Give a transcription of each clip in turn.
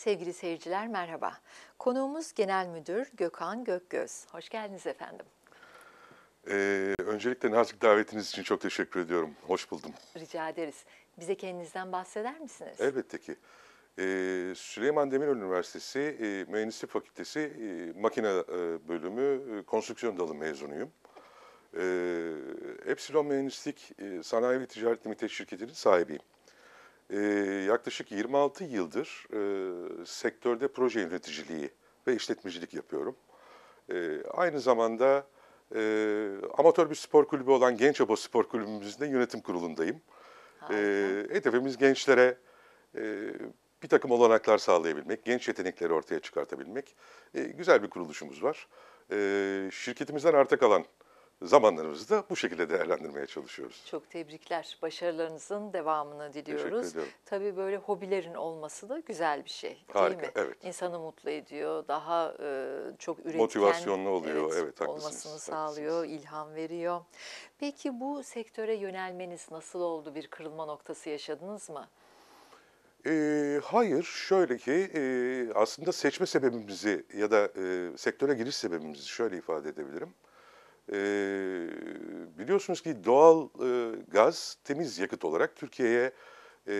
Sevgili seyirciler merhaba. Konuğumuz Genel Müdür Gökhan Gökgöz. Hoş geldiniz efendim. Ee, öncelikle nazik davetiniz için çok teşekkür ediyorum. Hoş buldum. Rica ederiz. Bize kendinizden bahseder misiniz? Elbette ki. Ee, Süleyman Demirel Üniversitesi e, Mühendislik Fakültesi e, Makine e, Bölümü e, Konstrüksiyon Dalı mezunuyum. E, Epsilon Mühendislik e, Sanayi ve Ticaret Limited şirketinin sahibiyim e, yaklaşık 26 yıldır e, sektörde proje yöneticiliği ve işletmecilik yapıyorum. E, aynı zamanda e, amatör bir spor kulübü olan Genç Abo Spor Kulübümüzde yönetim kurulundayım. E, hedefimiz gençlere e, bir takım olanaklar sağlayabilmek, genç yetenekleri ortaya çıkartabilmek. E, güzel bir kuruluşumuz var. E, şirketimizden arta kalan zamanlarımızı da bu şekilde değerlendirmeye çalışıyoruz. Çok tebrikler. Başarılarınızın devamını diliyoruz. Tabii böyle hobilerin olması da güzel bir şey değil Harika, mi? Evet. İnsanı mutlu ediyor, daha e, çok üretken Motivasyonlu oluyor, evet, evet haklısınız, olmasını sağlıyor, haklısınız. ilham veriyor. Peki bu sektöre yönelmeniz nasıl oldu? Bir kırılma noktası yaşadınız mı? E, hayır, şöyle ki e, aslında seçme sebebimizi ya da e, sektöre giriş sebebimizi şöyle ifade edebilirim. E, biliyorsunuz ki doğal e, gaz temiz yakıt olarak Türkiye'ye e,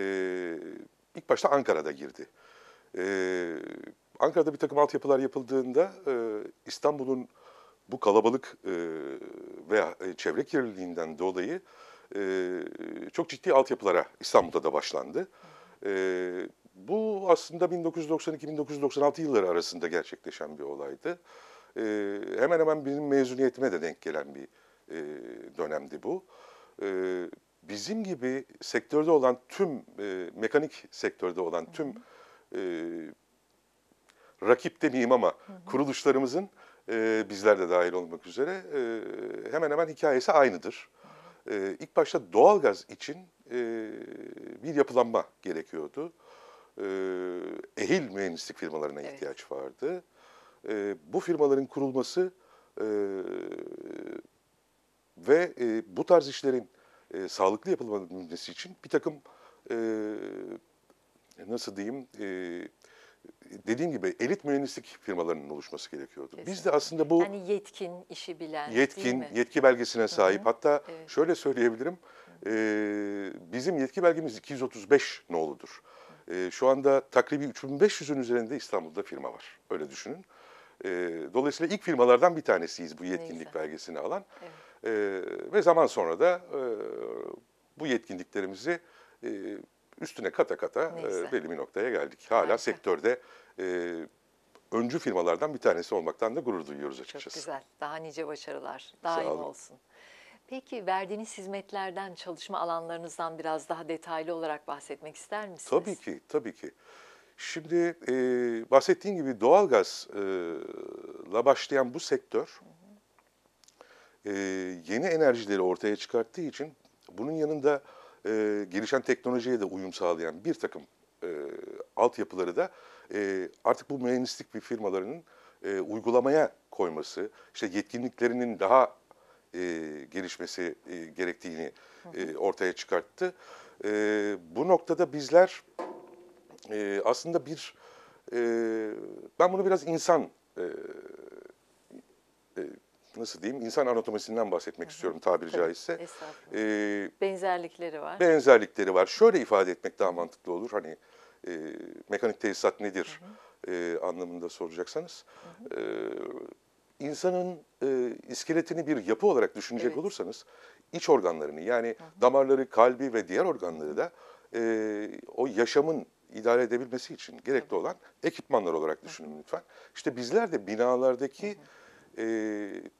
ilk başta Ankara'da girdi. E, Ankara'da bir takım altyapılar yapıldığında e, İstanbul'un bu kalabalık e, veya e, çevre kirliliğinden dolayı e, çok ciddi altyapılara İstanbul'da da başlandı. E, bu aslında 1992-1996 yılları arasında gerçekleşen bir olaydı. E, hemen hemen benim mezuniyetime de denk gelen bir e, dönemdi bu. E, bizim gibi sektörde olan tüm, e, mekanik sektörde olan tüm e, rakip demeyeyim ama hı hı. kuruluşlarımızın e, bizler de dahil olmak üzere e, hemen hemen hikayesi aynıdır. E, ilk başta doğalgaz için e, bir yapılanma gerekiyordu. E, ehil mühendislik firmalarına evet. ihtiyaç vardı e, bu firmaların kurulması e, ve e, bu tarz işlerin e, sağlıklı yapılabilmesi için bir takım e, nasıl diyeyim e, dediğim gibi elit mühendislik firmalarının oluşması gerekiyordu. Kesinlikle. Biz de aslında bu yani yetkin işi bilen yetkin yetki belgesine sahip Hı -hı. hatta evet. şöyle söyleyebilirim e, bizim yetki belgemiz 235 noludur. E, şu anda takribi 3500'ün üzerinde İstanbul'da firma var öyle düşünün. E, dolayısıyla ilk firmalardan bir tanesiyiz bu yetkinlik Neyse. belgesini alan. Evet. E, ve zaman sonra da e, bu yetkinliklerimizi e, üstüne kata kata Neyse. e, belli bir noktaya geldik. Hala Harika. sektörde e, öncü firmalardan bir tanesi olmaktan da gurur duyuyoruz açıkçası. Çok güzel. Daha nice başarılar. Daim olsun. Peki verdiğiniz hizmetlerden, çalışma alanlarınızdan biraz daha detaylı olarak bahsetmek ister misiniz? Tabii ki, tabii ki. Şimdi e, bahsettiğim gibi doğalgazla e, başlayan bu sektör e, yeni enerjileri ortaya çıkarttığı için bunun yanında e, gelişen teknolojiye de uyum sağlayan bir takım e, altyapıları da e, artık bu mühendislik bir firmalarının e, uygulamaya koyması, işte yetkinliklerinin daha e, gelişmesi e, gerektiğini e, ortaya çıkarttı. E, bu noktada bizler e, aslında bir, e, ben bunu biraz insan, e, e, nasıl diyeyim, insan anatomisinden bahsetmek Hı -hı. istiyorum tabiri Tabii, caizse. E, benzerlikleri var. Benzerlikleri var. Şöyle ifade etmek daha mantıklı olur. Hani e, mekanik tesisat nedir E, anlamında soracaksanız. E, insanın e, iskeletini bir yapı olarak düşünecek evet. olursanız iç organlarını yani Hı -hı. damarları, kalbi ve diğer organları da e, o yaşamın idare edebilmesi için gerekli olan ekipmanlar olarak düşünün lütfen. İşte bizler de binalardaki e,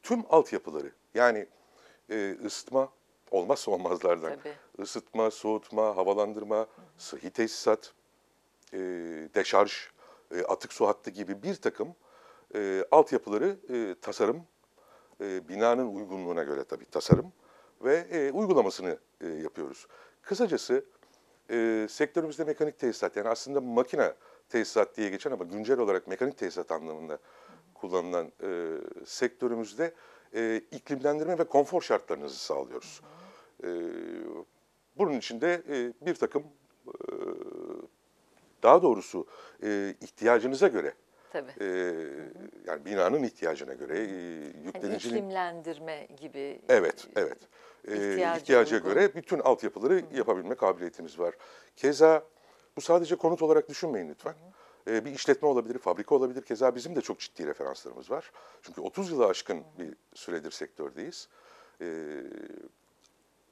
tüm altyapıları yani e, ısıtma olmazsa olmazlardan Tabii. ısıtma, soğutma, havalandırma, sıhhi tesisat, e, deşarj, e, atık su hattı gibi bir takım e, altyapıları e, tasarım, e, binanın uygunluğuna göre tabii tasarım ve e, uygulamasını e, yapıyoruz. Kısacası e, sektörümüzde mekanik tesisat yani aslında makine tesisat diye geçen ama güncel olarak mekanik tesisat anlamında kullanılan e, sektörümüzde e, iklimlendirme ve konfor şartlarınızı sağlıyoruz. E, bunun için de e, bir takım e, daha doğrusu e, ihtiyacınıza göre Tabii. E, yani binanın ihtiyacına göre e, hani yüklenicinin... Yani iklimlendirme gibi. Evet, e, evet. E, ihtiyaca, ihtiyaca göre bütün altyapıları Hı. yapabilme kabiliyetimiz var. Keza bu sadece konut olarak düşünmeyin lütfen. E, bir işletme olabilir, fabrika olabilir. Keza bizim de çok ciddi referanslarımız var. Çünkü 30 yılı aşkın Hı. bir süredir sektördeyiz. E,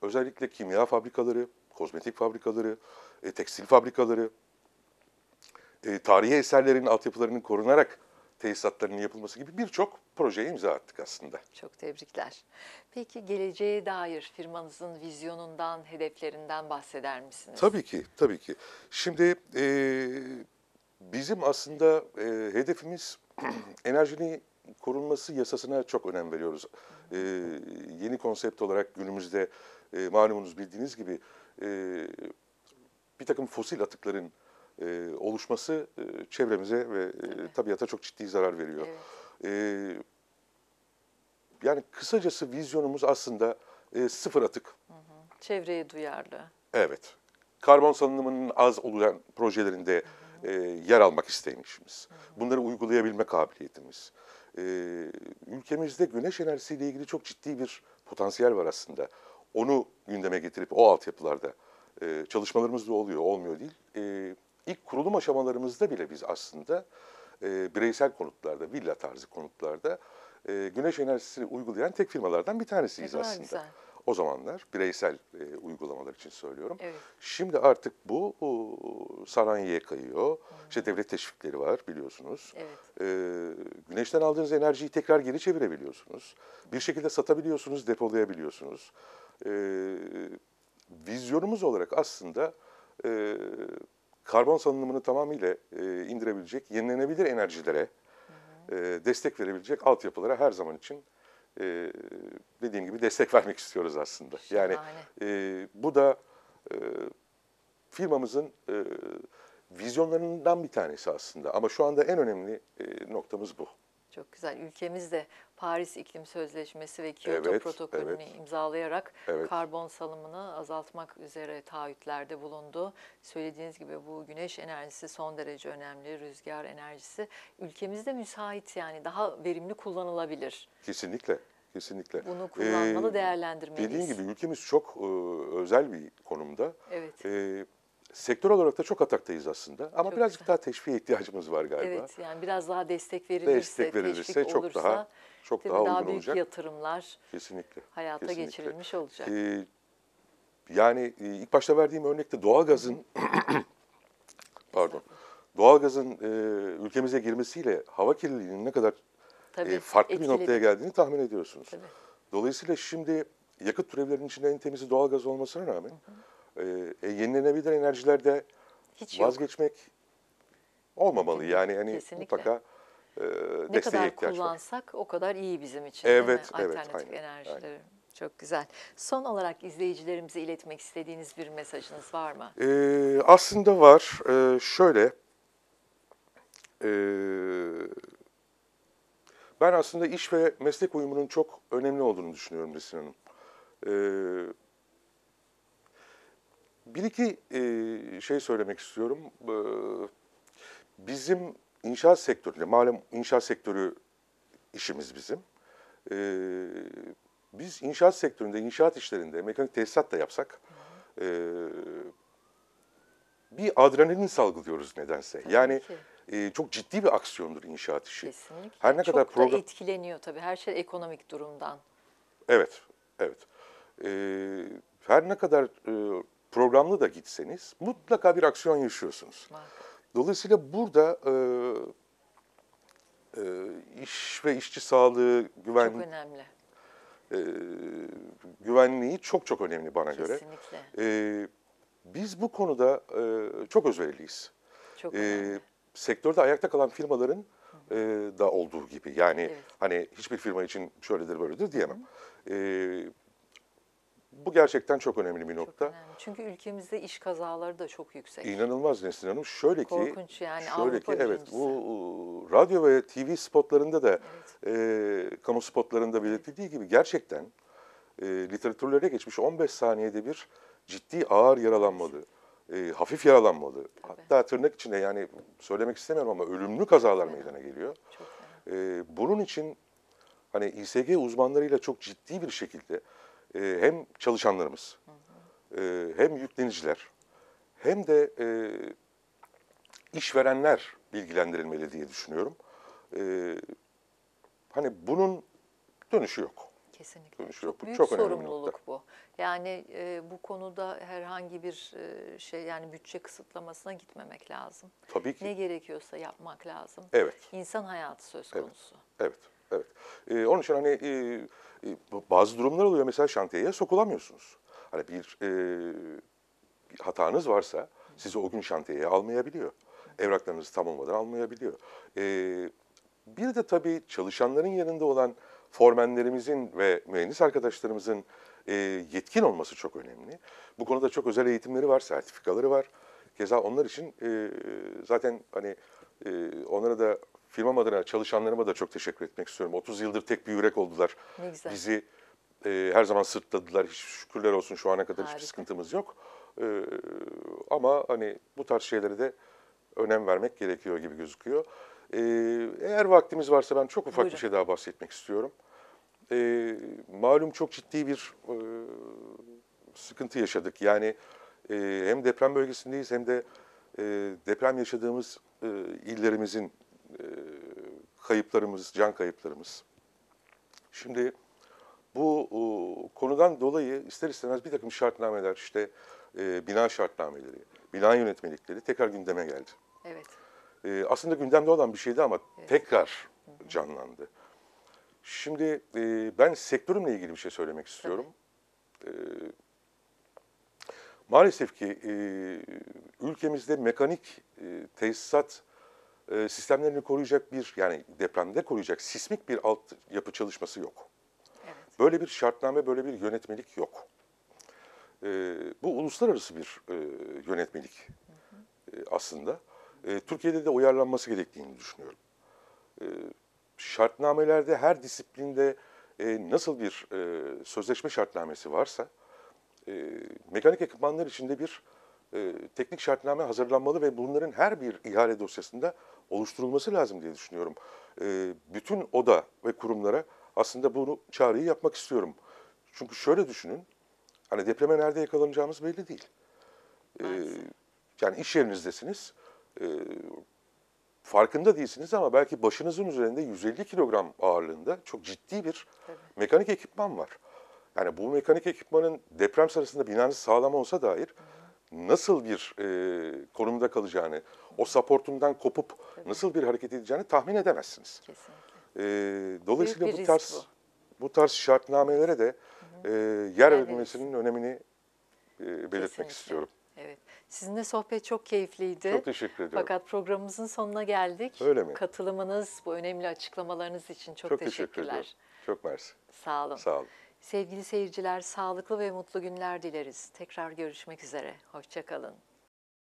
özellikle kimya fabrikaları, kozmetik fabrikaları, e, tekstil fabrikaları, e, tarihi eserlerin altyapılarının korunarak tesisatlarının yapılması gibi birçok projeye imza attık aslında. Çok tebrikler. Peki geleceğe dair firmanızın vizyonundan, hedeflerinden bahseder misiniz? Tabii ki, tabii ki. Şimdi e, bizim aslında e, hedefimiz enerjinin korunması yasasına çok önem veriyoruz. E, yeni konsept olarak günümüzde e, malumunuz bildiğiniz gibi e, bir takım fosil atıkların e, oluşması e, çevremize ve e, tabiata çok ciddi zarar veriyor. Evet. E, yani kısacası vizyonumuz aslında e, sıfır atık. Hı hı. Çevreye duyarlı. Evet. Karbon salınımının az olan projelerinde hı hı. E, yer almak isteyişimiz. Bunları uygulayabilme kabiliyetimiz. E, ülkemizde güneş enerjisiyle ilgili çok ciddi bir potansiyel var aslında. Onu gündeme getirip o altyapılarda e, çalışmalarımız da oluyor, olmuyor değil. E, ilk kurulum aşamalarımızda bile biz aslında e, bireysel konutlarda, villa tarzı konutlarda e, güneş enerjisini uygulayan tek firmalardan bir tanesiyiz e, ne aslında. Güzel. O zamanlar bireysel e, uygulamalar için söylüyorum. Evet. Şimdi artık bu o, saranyeye kayıyor. Hmm. İşte devlet teşvikleri var biliyorsunuz. Evet. E, güneşten aldığınız enerjiyi tekrar geri çevirebiliyorsunuz. Bir şekilde satabiliyorsunuz, depolayabiliyorsunuz. E, vizyonumuz olarak aslında e, karbon salınımını tamamıyla e, indirebilecek yenilenebilir enerjilere e, destek verebilecek altyapılara her zaman için e, dediğim gibi destek vermek istiyoruz aslında. Yani e, bu da e, firmamızın e, vizyonlarından bir tanesi aslında ama şu anda en önemli e, noktamız bu. Çok güzel. Ülkemiz de Paris İklim Sözleşmesi ve Kyoto evet, Protokolü'nü evet. imzalayarak evet. karbon salımını azaltmak üzere taahhütlerde bulundu. Söylediğiniz gibi bu güneş enerjisi son derece önemli, rüzgar enerjisi. Ülkemizde müsait yani daha verimli kullanılabilir. Kesinlikle. Kesinlikle. Bunu kullanmalı, ee, değerlendirmeliyiz. Dediğim gibi ülkemiz çok e, özel bir konumda. Evet. E, sektör olarak da çok ataktayız aslında. Ama çok birazcık güzel. daha teşviğe ihtiyacımız var galiba. Evet yani biraz daha destek verilirse, destek verilirse çok olursa, daha çok daha, daha büyük olacak. yatırımlar kesinlikle hayata kesinlikle. geçirilmiş olacak. Ee, yani e, ilk başta verdiğim örnekte doğalgazın pardon. Doğalgazın e, ülkemize girmesiyle hava kirliliğinin ne kadar Tabii, e, farklı etkiledi. bir noktaya geldiğini tahmin ediyorsunuz. Tabii. Dolayısıyla şimdi yakıt türevlerinin içinde en temizi doğalgaz olmasına rağmen hı hı ee, e, yenilenebilir enerjilerde Hiç yok. vazgeçmek olmamalı. Yani hani Kesinlikle. mutlaka e, ne kadar kullansak var. o kadar iyi bizim için. Evet, evet. Alternatif aynen, enerjileri. Aynen. Çok güzel. Son olarak izleyicilerimize iletmek istediğiniz bir mesajınız var mı? Ee, aslında var. Ee, şöyle, ee, ben aslında iş ve meslek uyumunun çok önemli olduğunu düşünüyorum Resin Hanım. Ee, bir iki e, şey söylemek istiyorum. E, bizim inşaat sektöründe, malum inşaat sektörü işimiz bizim. E, biz inşaat sektöründe, inşaat işlerinde mekanik tesisat da yapsak e, bir adrenalin salgılıyoruz nedense. Tabii yani E, çok ciddi bir aksiyondur inşaat işi. Kesinlikle. Her ne çok kadar program... da etkileniyor tabii her şey ekonomik durumdan. Evet, evet. E, her ne kadar e, programlı da gitseniz mutlaka bir aksiyon yaşıyorsunuz. Dolayısıyla burada e, e, iş ve işçi sağlığı güvenliği çok önemli. E, güvenliği çok çok önemli bana Kesinlikle. göre. Kesinlikle. E, biz bu konuda e, çok özveriliyiz. Çok e, önemli. e, sektörde ayakta kalan firmaların e, da olduğu gibi. Yani evet. hani hiçbir firma için şöyledir böyledir diyemem. Hı. E, bu gerçekten çok önemli bir nokta. önemli. Çünkü ülkemizde iş kazaları da çok yüksek. İnanılmaz Nesrin Hanım. Şöyle ki Korkunç yani şöyle ki evet bu radyo ve TV spotlarında da evet. e, kamu spotlarında belirtildiği gibi gerçekten e, literatürlere geçmiş 15 saniyede bir ciddi ağır yaralanmalı, e, hafif yaralanmalı. Tabii. Hatta tırnak içinde yani söylemek istemiyorum ama ölümlü kazalar evet. meydana geliyor. Çok e, bunun için hani İSG uzmanlarıyla çok ciddi bir şekilde e, hem çalışanlarımız, e, hem yükleniciler, hem de e, işverenler bilgilendirilmeli diye düşünüyorum. E, hani bunun dönüşü yok. Kesinlikle. Dönüşü yok. Bu Büyük çok önemli sorumluluk nokta. bu. Yani e, bu konuda herhangi bir e, şey yani bütçe kısıtlamasına gitmemek lazım. Tabii ki. Ne gerekiyorsa yapmak lazım. Evet. İnsan hayatı söz konusu. Evet. evet. Evet. E, onun için hani e, e bazı durumlar oluyor mesela şantiyeye sokulamıyorsunuz. Hani bir e, hatanız varsa sizi o gün şantiyeye almayabiliyor. Evraklarınızı tam olmadan almayabiliyor. E, bir de tabii çalışanların yanında olan formenlerimizin ve mühendis arkadaşlarımızın e, yetkin olması çok önemli. Bu konuda çok özel eğitimleri var, sertifikaları var. Keza onlar için e, zaten hani e, onlara da firmam adına çalışanlarıma da çok teşekkür etmek istiyorum. 30 yıldır tek bir yürek oldular. Ne güzel. Bizi e, her zaman sırtladılar. Hiç şükürler olsun şu ana kadar Harika. hiçbir sıkıntımız yok. E, ama hani bu tarz şeylere de önem vermek gerekiyor gibi gözüküyor. E, eğer vaktimiz varsa ben çok ufak Buyurun. bir şey daha bahsetmek istiyorum. E, malum çok ciddi bir e, sıkıntı yaşadık. Yani e, hem deprem bölgesindeyiz hem de e, deprem yaşadığımız e, illerimizin kayıplarımız, can kayıplarımız. Şimdi bu e, konudan dolayı ister istemez bir takım şartnameler, işte e, bina şartnameleri, bina yönetmelikleri tekrar gündeme geldi. Evet. E, aslında gündemde olan bir şeydi ama evet. tekrar canlandı. Şimdi e, ben sektörümle ilgili bir şey söylemek istiyorum. E, maalesef ki e, ülkemizde mekanik e, tesisat e, sistemlerini koruyacak bir yani depremde koruyacak sismik bir alt yapı çalışması yok. Evet. Böyle bir şartname, böyle bir yönetmelik yok. E, bu uluslararası bir e, yönetmelik hı hı. E, aslında. E, Türkiye'de de uyarlanması gerektiğini düşünüyorum. E, şartnamelerde her disiplinde e, nasıl bir e, sözleşme şartnamesi varsa e, mekanik ekipmanlar içinde bir e, teknik şartname hazırlanmalı ve bunların her bir ihale dosyasında oluşturulması lazım diye düşünüyorum. E, bütün oda ve kurumlara aslında bunu çağrıyı yapmak istiyorum. Çünkü şöyle düşünün, hani depreme nerede yakalanacağımız belli değil. E, yani iş yerinizdesiniz, e, farkında değilsiniz ama belki başınızın üzerinde 150 kilogram ağırlığında çok ciddi bir evet. mekanik ekipman var. Yani bu mekanik ekipmanın deprem sırasında binanız sağlam olsa dair... Hı nasıl bir e, konumda kalacağını, o supportundan kopup Tabii. nasıl bir hareket edeceğini tahmin edemezsiniz. E, dolayısıyla bu tarz bu. bu tarz şartnamelere de e, yer verilmesinin önemini e, belirtmek Kesinlikle. istiyorum. Evet. Sizinle sohbet çok keyifliydi. Çok teşekkür ediyorum. Fakat programımızın sonuna geldik. Öyle mi? Katılımınız, bu önemli açıklamalarınız için çok, çok teşekkürler. Teşekkür ediyorum. çok mersi. Sağ olun. Sağ olun. Sevgili seyirciler sağlıklı ve mutlu günler dileriz. Tekrar görüşmek üzere. Hoşçakalın.